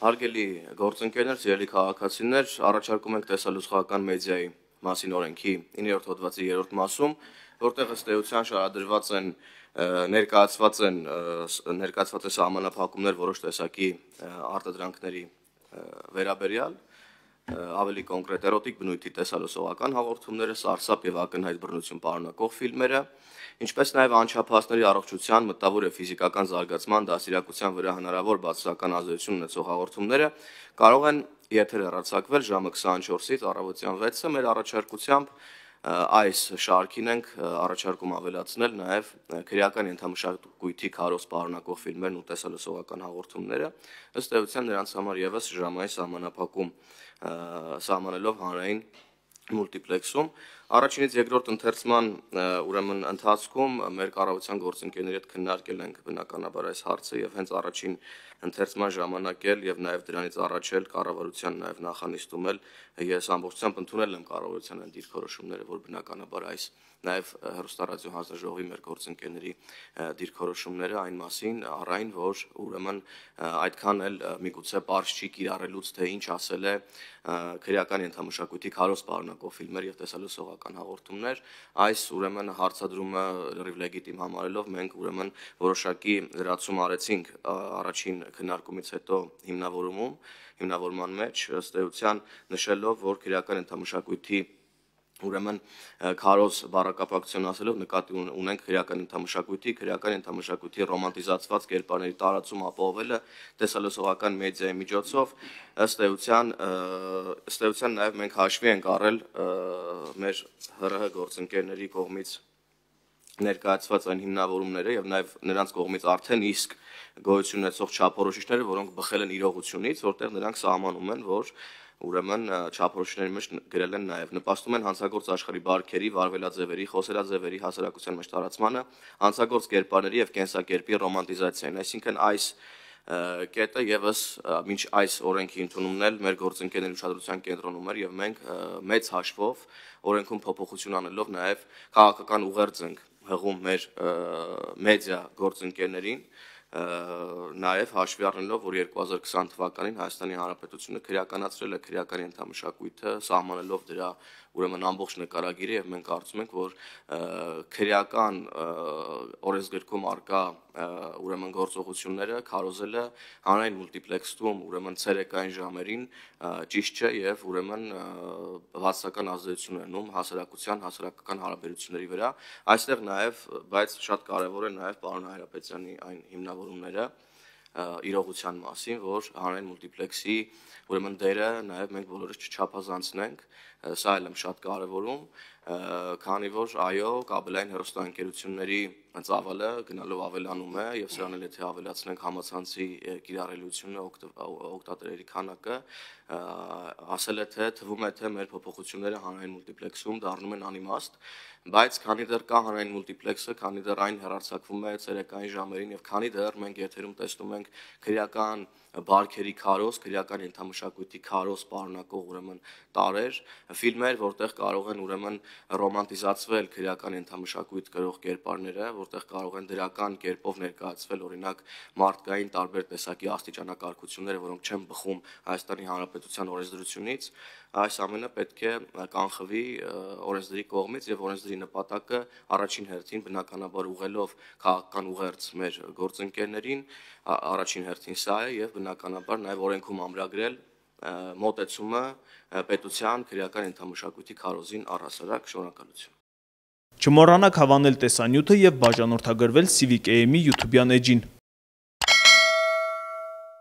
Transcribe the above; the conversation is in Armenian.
Հարգելի գործընկերներ, սիրելի քաղաքացիներ, առաջարկում ենք տեսալ լուսխական մեդիայի մասին օրենքի 9-րդ հոդվածի 3-րդ մասում, որտեղ ըստ էության շարադրված են ներկայացված են ներկայացված է համանախապակումներ որոշ տեսակի արտադրանքների վերաբերյալ, ավելի կոնկրետ էրոտիկ բնույթի տեսալուսողական հաղորդումները, սարսափ եւ ակնհայտ բռնություն պարունակող ֆիլմերը, ինչպես նաեւ անչափահասների առողջության, մտավոր եւ ֆիզիկական զարգացման դասիրակության վրա հնարավոր բացասական ազդեցություն ունեցող հաղորդումները կարող են եթեր հեռարձակվել ժամը 24-ից առավոտյան 6-ը մեր առաջարկությամբ այս շարքին ենք առաջարկում ավելացնել նաև քրեական ենթամշակույթի քարոզ պարունակող ֆիլմերն ու տեսալսողական հաղորդումները ըստ էության նրանց համար եւս ժամային սահմանափակում սահմանելով հանրային մուլտիպլեքսում։ Առաջինից երկրորդ ընթերցման ուրեմն ընթացքում մեր կառավարության գործընկերների հետ քննարկել ենք բնականաբար այս հարցը եւ հենց առաջին ընթերցման ժամանակ էլ եւ նաեւ դրանից առաջ էլ կառավարության նաեւ նախանիստում էլ ես ամբողջությամբ ընդունել եմ կառավարության այն դիրքորոշումները, որ բնականաբար այս նաեւ հերոստարացիո հանձնաժողովի մեր գործընկերների դիրքորոշումները այն մասին առայն, որ ուրեմն այդքան էլ միգուցե པարզ չի կիրառելուց թե ինչ ասել է քրեական ենթամշակույթի քարոզ պարոնը կինոֆիլմեր եւ տեսալու սողական հաղորդումներ, այս ուրեմն հարցադրումը լրիվ լեգիտիմ համարելով մենք ուրեմն որոշակի լրացում արեցինք առաջին քննարկումից հետո հիմնավորումում, հիմնավորման մեջ ըստ էության նշելով, որ քրեական ենթամշակույթի Ուրեմն քարոզ բառակապակցություն ասելով նկատի ունենք քրեական ընդհանրակույթի, քրեական ընդհանրակույթի ռոմանտիզացված կերպարների տարածում ապահովելը տեսալոսողական մեդիայի միջոցով ըստ էության ըստ էության նաև մենք հաշվի ենք առել մեր ՀՌՀ գործընկերների կողմից ներկայացված այն հիմնավորումները եւ նաեւ նրանց կողմից արդեն իսկ գոյություն ունեցող չափորոշիչները, որոնք բխել են իրողությունից, որտեղ նրանք սահմանում են, որ ուրեմն չափորոշիչների մեջ գրել են նաև նպաստում են հանցագործ աշխարհի բարքերի, վարվելաձևերի, խոսելաձևերի հասարակության մեջ տարածմանը, հանցագործ կերպարների եւ կենսակերպի ռոմանտիզացիային։ Այսինքն այս կետը եւս մինչ այս օրենքի ընդունումն էլ մեր գործընկերների ուշադրության կենտրոնում էր եւ մենք մեծ հաշվով օրենքում փոփոխություն անելով նաեւ քաղաքական ուղերձ ենք հղում մեր մեդիա գործընկերներին, նաև հաշվի առնելով, որ 2020 թվականին Հայաստանի Հանրապետությունը քրեականացրել է քրեական ենթամշակույթը, սահմանելով դրա ուրեմն ամբողջ նկարագիրը եւ մենք կարծում ենք, որ քրեական օրենսգրքում արկա ուրեմն գործողությունները քարոզելը հանրային մուլտիպլեքսում ուրեմն ցերեկային ժամերին ճիշտ չէ եւ ուրեմն հասարակական ազդեցություն է նում հասարակության հասարակական հարաբերությունների վրա այստեղ նաեւ բայց շատ կարեւոր է նաեւ պարոն Հայրապետյանի այն հիմնավորումները իրողության մասին, որ հանրային մուլտիպլեքսի ուրեմն դերը նաև մենք բոլորս չչափազանցնենք, սա էլ եմ շատ կարևորում, քանի որ այո, կաբելային հեռուստաընկերությունների հենց ավելը գնալով ավելանում է եւ սրան էլ եթե ավելացնենք համացանցի կիրառելությունը օկտատերերի քանակը ասել է թե թվում է թե մեր փոփոխությունները հանրային մուլտիպլեքսում դառնում են անիմաստ բայց քանի դեռ կա հանրային մուլտիպլեքսը քանի դեռ այն հեռարձակվում է ցերեկային ժամերին եւ քանի դեռ մենք եթերում տեսնում ենք քրեական բարքերի քարոզ քրեական ենթամշակույթի քարոզ պարունակող ուրեմն տարեր ֆիլմեր որտեղ կարող են ուրեմն ռոմանտիզացվել քրեական ենթամշակույթ գրող կերպարները, որտեղ կարող են դրական կերպով ներկայացվել օրինակ մարդկային տարբեր տեսակի աստիճանակարգությունները, որոնք չեն բխում Հայաստանի Հանրապետության օրենսդրությունից, այս ամենը պետք է կանխվի օրենսդրի կողմից եւ օրենսդրի նպատակը առաջին հերթին բնականաբար ուղելով քաղաքական ուղերձ մեր գործընկերներին, առաջին հերթին սա է եւ բնականաբար նաեւ օրենքում ամրագրել մոտեցումը պետության քրեական ենթամշակույթի քարոզին առհասարակ շնորհակալություն։ Չմոռանաք հավանել տեսանյութը եւ բաժանորդագրվել CivicAM-ի YouTube-յան էջին։